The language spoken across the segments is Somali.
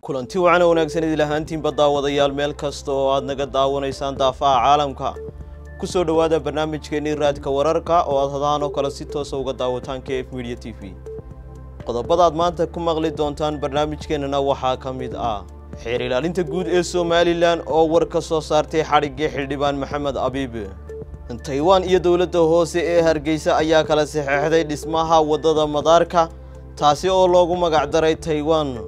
kulanti wacan oo wanaagsan idilahaantiinba daawadayaal meel kasta oo aad naga daawanaysaan daafaha caalamka ku soo dhowaada barnaamijkeennii raadka wararka oo aad hadahan oo kale si toosa uga daawataan kf media t v qodobadaad maanta ku maqli doontaan barnaamijkeennana waxaa ka mid ah xeer ilaalinta guud ee somalilan oo war ka soo saartay xadhiggii xildhibaan maxamed abiib taiwan iyo dowladda hoose ee hargeysa ayaa kala saxeexday dhismaha waddada madaarka taasi oo loogu magac daray taiwan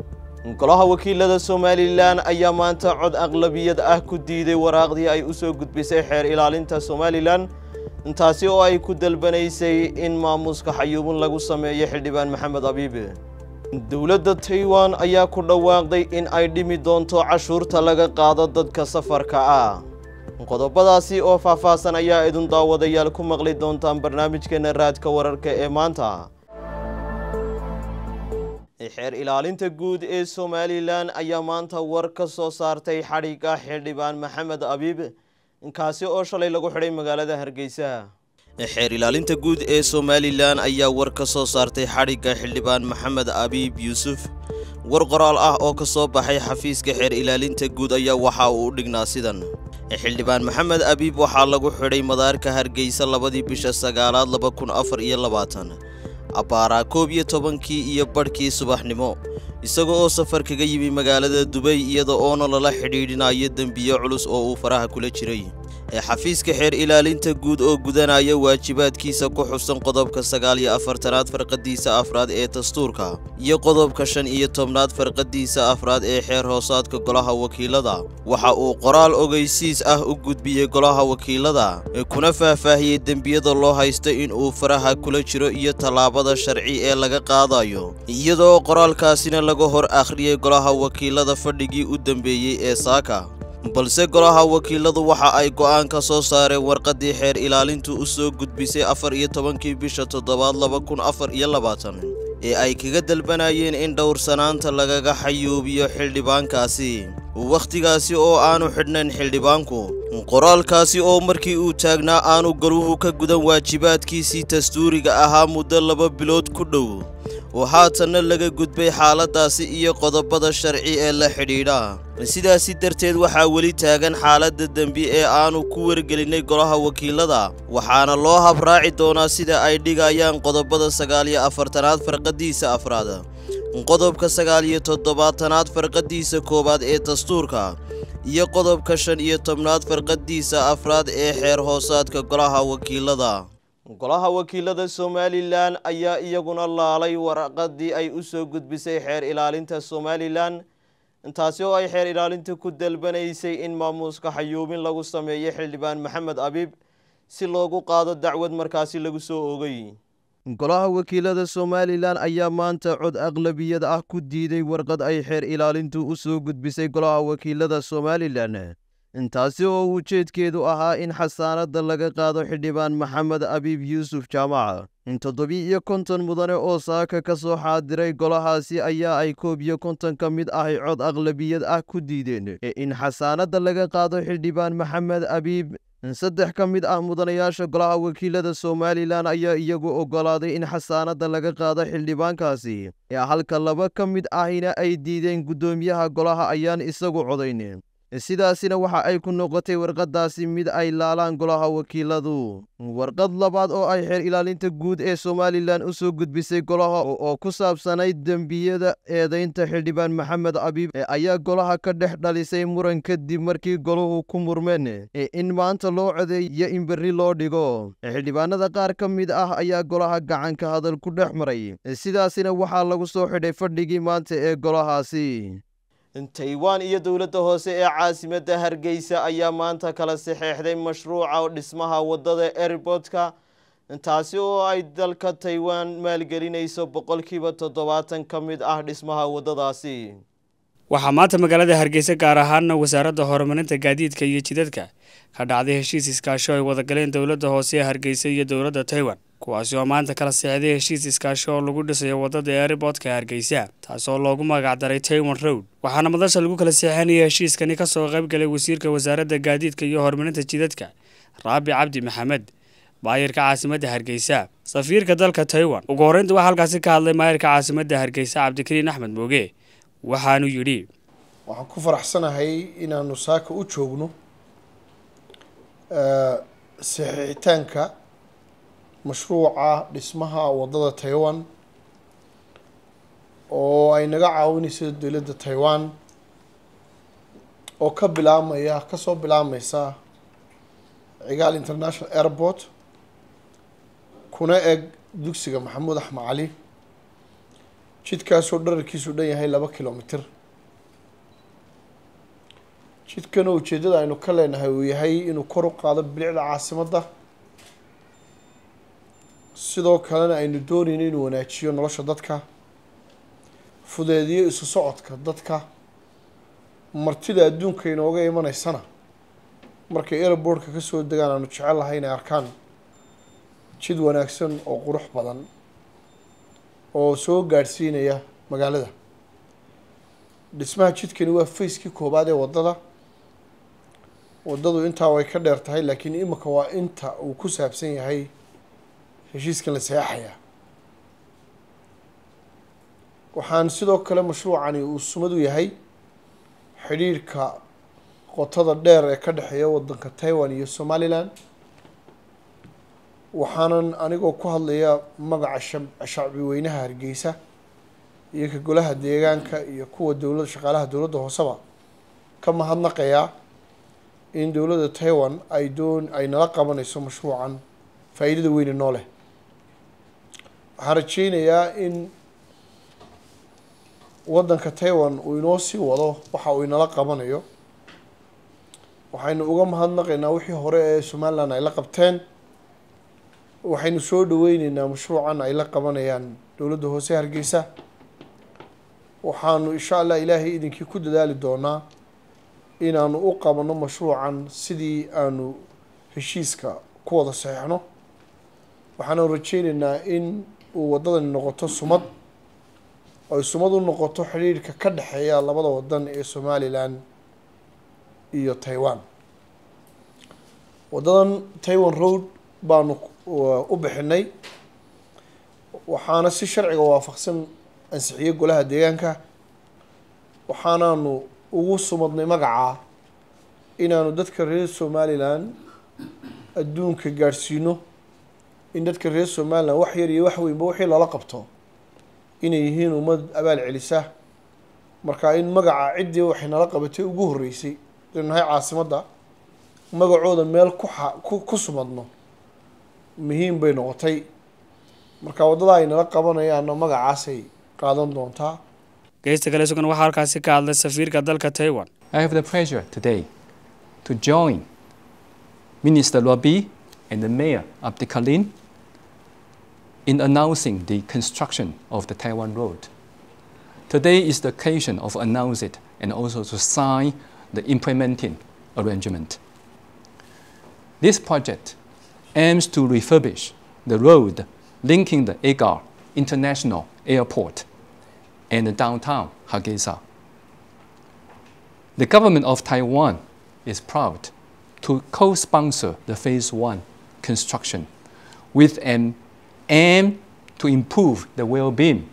golaha wakiilada somalilan ayaa maanta cod aqlabiyad ah ku diiday waraaqdii ay u soo gudbisay xeer ilaalinta somalilan taasi oo ay ku dalbanaysay in maamuuska xayuubin lagu sameeyo xildhibaan maxamed abiibe dowladda taiwan ayaa ku dhawaaqday in ay dhimi doonto cashuurta laga qaado dadka safarka ah qodobadaasi oo faahfaahsan ayaa idin daawadayaal ku maqli doontaan barnaamijkeena raadka wararka ee maanta xeer ilaalinta guud ee somalilan ayaa maanta war ka soo saartay xadhigga xildhibaan maxamed abiib kaasi oo shalay lagu xidhay magaalada hargeysa xeer ilaalinta guud ee somalilan ayaa war ka soo saartay xadhigga xildhibaan maxamed abiib yuusuf war qoraal ah oo ka soo baxay xafiiska xeer ilaalinta guud ayaa waxa uu u dhignaa sidan xildhibaan maxamed abiib waxaa lagu xidhay madaarka hargeysa labadii bisha sagaalaad laba kun afar iyo labaatan abbaaraa koob iyo tobankii iyo badhkii subaxnimo isaga oo safar kaga yimi magaalada dubay iyada oona lala xidhiidhinayo dembiyo culus oo uu faraha kula jiray ee xafiiska xeer ilaalinta guud oo gudanaya waajibaadkiisa ku xusan qodobka sagaal iyo afartanaad farqadiisa afraad ee dastuurka iyo qodobka shan iyo tobnaad farqadiisa afraad ee xeer hoosaadka golaha wakiilada waxa uu qoraal ogeysiis ah u gudbiyey golaha wakiilada kuna faahfaahiyey dembiyada loo haysta in uu faraha kula jiro iyo tallaabada sharci ee laga qaadayo iyadoo qoraalkaasina laga hor akhriyey golaha wakiilada fadhigii u dambeeyey ee saaka balse golaha wakiiladu waxa ay go'aan ka soo saareen warqaddii xeer ilaalintu u soo gudbisay afar iyo tobankii bisha toddobaad laba kun afar iyo labaatan ee ay kaga dalbanayeen in dhowrsanaanta lagaga xayuubiyo xildhibaankaasi wakhtigaasi oo aanu xidhnayn xildhibaanku qoraalkaasi oo markii uu taagnaa aanu goluhu ka gudan waajibaadkiisii dastuuriga ahaa muddo laba bilood ku dhow oo haatanna laga gudbay xaaladdaasi iyo qodobada sharci ee la xidhiidha sidaasi darteed waxaa weli taagan xaaladda dembi ee aanu ku wargelinay golaha wakiilada waxaana loo habraaci doonaa sida ay dhigayaan qodobada sagaal iyo afartanaad farqaddiisa afraad qodobka sagaal iyo toddobaatanaad farqaddiisa koowaad ee dastuurka iyo qodobka shan iyo tobnaad farqaddiisa afraad ee xeer hoosaadka golaha wakiilada golaha wakiilada somalilan ayaa iyaguna laalay warqadii ay usoo gudbisay xeer ilaalinta somalilan taasi oo ay xeer ilaalinta ku dalbanaysay in maamuuska xayuubin lagu sameeyo xildhibaan maxamed abiib si loogu qaado dacwad markaasi lagu soo ogay golaha wakiilada somalilan ayaa maanta cod aqlabiyad ah ku diiday warqad ay xeer ilaalintu u soo gudbisay golaha wakiilada somalilan intaasi oo ujeedkeedu ahaa in xasaanadda laga qaado xildhibaan maxamed abiib yuusuf jaamaca in toddobi iyo konton mudane oo saaka ka soo xaadiray golahaasi ayaa ay koob iyo konton ka mid ahay cod aqlabiyad ah ku diideen ee in xasaanadda laga qaado xildhibaan maxamed abiib saddex ka mid ah mudanayaasha golaha wakiilada somalilan ayaa iyagu oggolaaday in xasaanadda laga qaado xildhibaankaasi ee halka laba ka mid ahina ay diideen guddoomiyaha golaha ayaan isagu codayn sidaasina waxa ay ku noqotay warqaddaasi mid ay laalaan golaha wakiiladu warqad labaad oo ay xeer ilaalinta guud ee somalilan u soo gudbisay golaha oo ku saabsanayd dembiyada eedaynta xildhibaan maxamed abiib ayaa golaha ka dhex dhalisay muran kadib markii goluhu ku murmeen in maanta loo codeeyo in berri loo dhigo xildhibaanada qaar ka mid ah ayaa golaha gacanka hadal ku dhex maray sidaasina waxaa lagu soo xidhay fadhigii maanta ee golahaasi taiwan iyo dowladda hoose ee caasimadda hargeysa ayaa maanta kala saxeexday mashruuca dhismaha wadada erbotka taasi oo ay dalka taiwan maalgelinayso boqolkiiba toddobaatan ka mid ah dhismaha waddadaasi waxaa maanta magaalada hargeysa gaar ahaana wasaaradda horumarinta gaadiidka iyo jidadka ka dhacday heshiis iskaasho ay wadagaleen dowladda hoose ee hargeysa iyo dowladda taiwan kuwaasi oo maanta kala seexday heshiis iskaashi oo lagu dhisayo wadada eeriboodka hargeysa taasoo loogu magacdaray taywan road waxaana madasha lagu kala seexanaya heshiiskani kasoo qaybgalay wasiirka wasaaradda gaadiidka iyo horumarinta jidadka raabi cabdi maxamed maayirka caasimadda hargeysa safiirka dalka taiwan ugu horreynta waxaa halkaasi ka hadlay maayirka caasimadda hargeysa cabdikariin axmed mooge waxaanu yidhi waxaan ku faraxsanahay inaanu saaka u joogno eh, sixiixitaanka mashruuca dhismaha wadada taiwan oo ay naga caawinayso dowladda taiwan oo ka bilaabmaya kasoo bilaabmaysa cigaal international airport kuna eg dugsiga maxamuud axmed cali jidkaasoo dherarkiisu dhan yahay laba kilomitr jidkana ujeeddada aynu ka leenahay uu yahay inuu kor u qaado bilicda caasimadda sidoo kalena aynu doonayno inuu wanaajiyo nolosha dadka fudeediyo isu socodka dadka martida adduunka inooga imanaysana markay airboortka ka soo degaan aanu jecel lahay inay arkaan jid wanaagsan oo qurux badan oo soo gaadhsiinaya magaalada dhismaha jidkani waa fayskii koowaad ee wadada wadadu intaa way ka dheer tahay laakiin imika waa inta uu ku saabsan yahay heshiiska la saxaxayaa waxaan sidoo kale mashruucani uu sumadu yahay xidhiirhka qotada dheer ee ka dhexeeya waddanka taiwan iyo somalilan waxaanan anigoo ku hadlaya magaca shacbi weynaha hargeysa iyo ka golaha deegaanka iyo kuwa dowla shaqaalaha dowladda hooseba ka mahadnaqayaa in dowladda taiwan ay doon ay nala qabanayso mashruucan faa'iidada weyne noo leh waxaan rajaynayaa in waddanka taiwan uu inoo sii wado waxa uu inala qabanayo waxaynu uga mahadnaqaynaa wixii hore ee somalilan ay la qabteen waxaynu soo dhaweyneynaa mashruucan ay la qabanayaan dowladda hoose hargeysa waxaanu insha allah ilaahay idinkii ku dadaali doonaa inaanu u qabanno mashruucan sidii aanu heshiiska ku wada saxeixno waxaanu rajeyneynaa in uu waddadani noqoto sumad oy sumad u noqoto xidhiirhka ka dhexeeya labada wadan ee somalilan iyo taiwan wadadan taiwan road baanu uh, u bixinay waxaana si sharciga waafaqsan ansixiyey golaha deegaanka waxaanaanu ugu sumadnay magacaa inaanu dadka reer somalilan adduunka gaadhsiino in dadka reer somaliland wax yar iyo wax weynba wixii lala qabto inay yihiin ummad abaal celisa markaa in magaca ciddii waxay nala qabatay ugu horreysay inaynu nahay caasimadda magacooda meel kuxa ku ku sumadno muhiim bay noqotay markaa waddada ay nala qabanayaanna magacaasay qaadan doontaa geesta kale sugan waxaa halkaasi ka hadlay safiirka dalka taiwan i have the pressure today to join minister lobi and the mayor of in announcing the construction of the Taiwan Road. Today is the occasion of announce it and also to sign the implementing arrangement. This project aims to refurbish the road linking the Agar International Airport and the downtown Hargeisa. The government of Taiwan is proud to co-sponsor the phase one construction with an aim to improve the well-being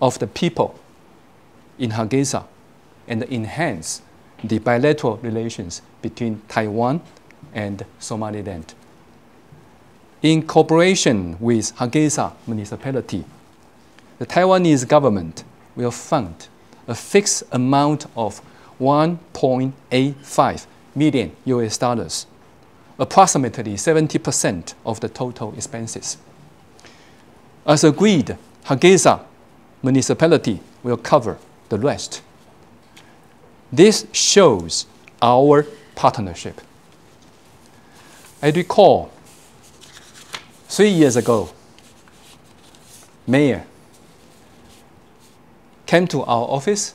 of the people in Hargeisa and enhance the bilateral relations between Taiwan and Somaliland. In cooperation with Hargeisa municipality, the Taiwanese government will fund a fixed amount of 1.85 million US dollars approximately 70% of the total expenses. As agreed, Hageza municipality will cover the rest. This shows our partnership. I recall three years ago, Mayor came to our office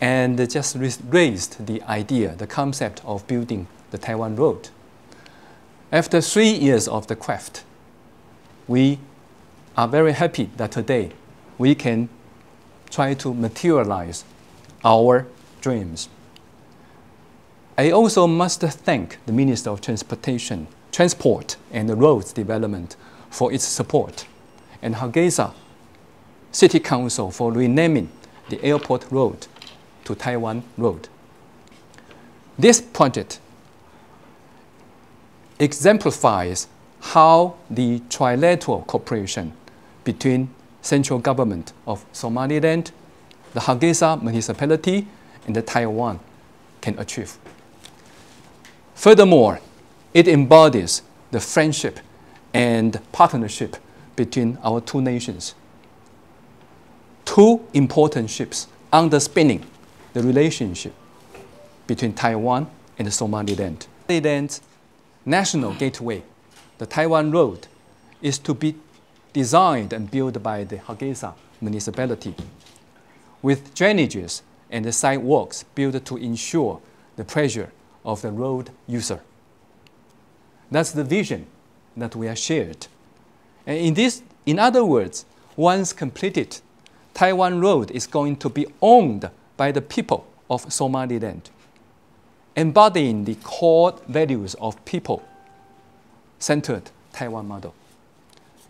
and just raised the idea, the concept of building the Taiwan Road. After three years of the craft, we are very happy that today we can try to materialize our dreams. I also must thank the Minister of Transportation, Transport and Roads Development for its support, and Hargeisa City Council for renaming the airport road to Taiwan Road. This project exemplifies how the trilateral cooperation between central government of Somaliland, the Hargeisa municipality, and the Taiwan can achieve. Furthermore, it embodies the friendship and partnership between our two nations. Two important ships underpinning the relationship between Taiwan and Somaliland. Somaliland national gateway, the Taiwan Road, is to be designed and built by the Hargeisa municipality, with drainages and the sidewalks built to ensure the pressure of the road user. That's the vision that we are shared. And in, this, in other words, once completed, Taiwan Road is going to be owned by the people of Somaliland embodying the core values of people-centered Taiwan model.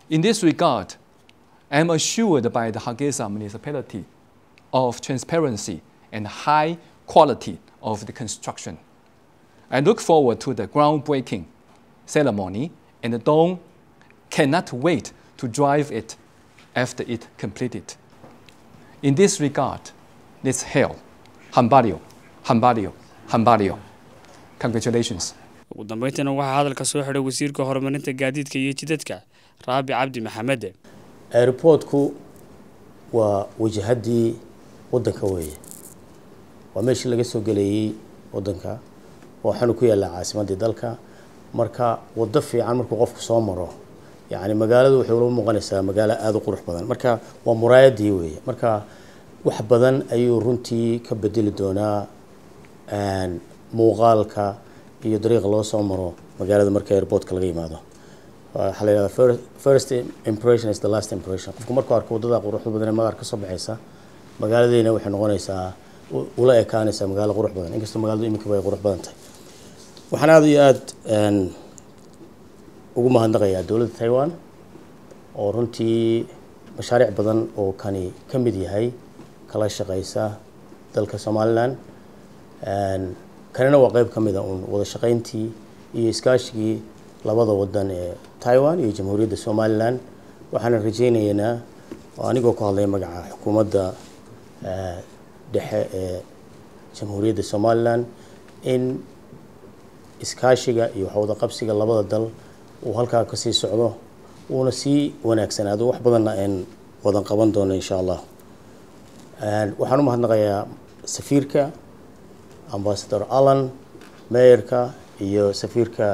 In this regard, I am assured by the Hargeisa municipality of transparency and high quality of the construction. I look forward to the groundbreaking ceremony and Dong cannot wait to drive it after it completed. In this regard, let's hail Hambario, Hambario. hambalyo congratulations ugu dambeyntiina waxaa hadalka soo xidhay wasiirka horumarinta gaadiidka iyo jidadka raabi cabdi maxamede airboodku waa wajahadii wadanka weeye waa meeshii laga soo geleeyey waddanka waxaanu ku yaallaa caasimadii dalka marka waddo fiican markuu qofku soo maro yacni magaaladu waxay ula muuqanaysaa magaalo aada u qurux badan marka waa muraayaddii weeye marka wax badan ayuu runtii ka bedeli doonaa muuqaalka iyo dariiqa loo soo maro magaalada marka airportka laga yimaado waxaa la yidhahdaa first impression is the last impression qofku markuu arko waddada quruxda badan ee madaar ka soo baxaysa magaaladiina waxay noqonaysaa ula ekaanaysaa magaalo qurux badan inkastoo magaaladu iminka ay qurux badan tahay waxaan aada iyo aada ugu mahadnaqayaa dowladda taiwan oo runtii mashaariic badan oo kani ka mid yahay kala shaqeysa dalka somalilan kanina waa qeyb ka mida uun wada iyo iskaashigii labada wadan ee taiwan iyo jamhuuriyadda somalilan waxaana rajeynaynaa oo anigoo ku hadlaya magaca xukuumadda eh, dhexe ee jamhuuriyadda somalilan in iskaashiga iyo waxwada qabsiga labada dal uu halkaa kasii socdo uuna sii wanaagsanaado wax badanna aan wadan qaban doono insha allah waxaan u mahadnaqayaa safiirka ambasador allan meeyarka iyo safiirka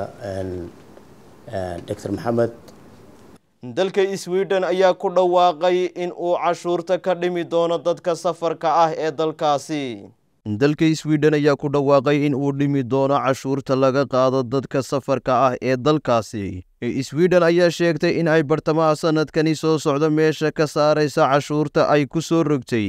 doctor maxamed dalka sweden ayaa ku dhawaaqay in uu cashuurta ka dhimi doono dadka safarka ah ee dalkaasi dalka sweden ayaa ku dhawaaqay in uu dhimi doono cashuurta laga qaado dadka safarka ah ee dalkaasi sweden ayaa sheegtay in ay bartamaha sanadkani soo socdo meesha ka saaraysa cashuurta ay ku soo rogtay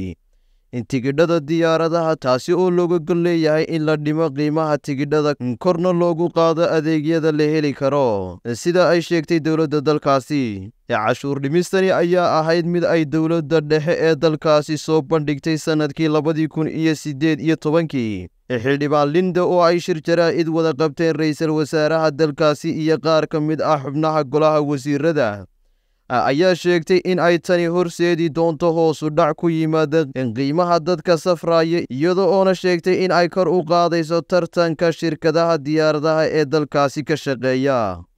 tigidhada diyaaradaha ah, taasi oo looga gol leeyahay in la dhimo qiimaha tigidhada korna loogu qaado adeegyada la heli karo sida ay sheegtay dowladda dalkaasi cashuur dhimistani ayaa ahayd mid ay dowladda dhexe ee dalkaasi soo bandhigtay sannadkii labadii kun iyo siddeed iyo tobankii xildhibaan linda oo ay shir jaraa'id wada qabteen ra'iisul wasaaraha dalkaasi iyo qaar ka mid ah xubnaha golaha wasiirada ayaa sheegtay in ay tani horseedi doonto hoosu dhac ku yimaada qiimaha dadka safraaya iyada oona sheegtay in ay kor u qaadayso tartanka shirkadaha diyaaradaha ee dalkaasi ka shaqeeya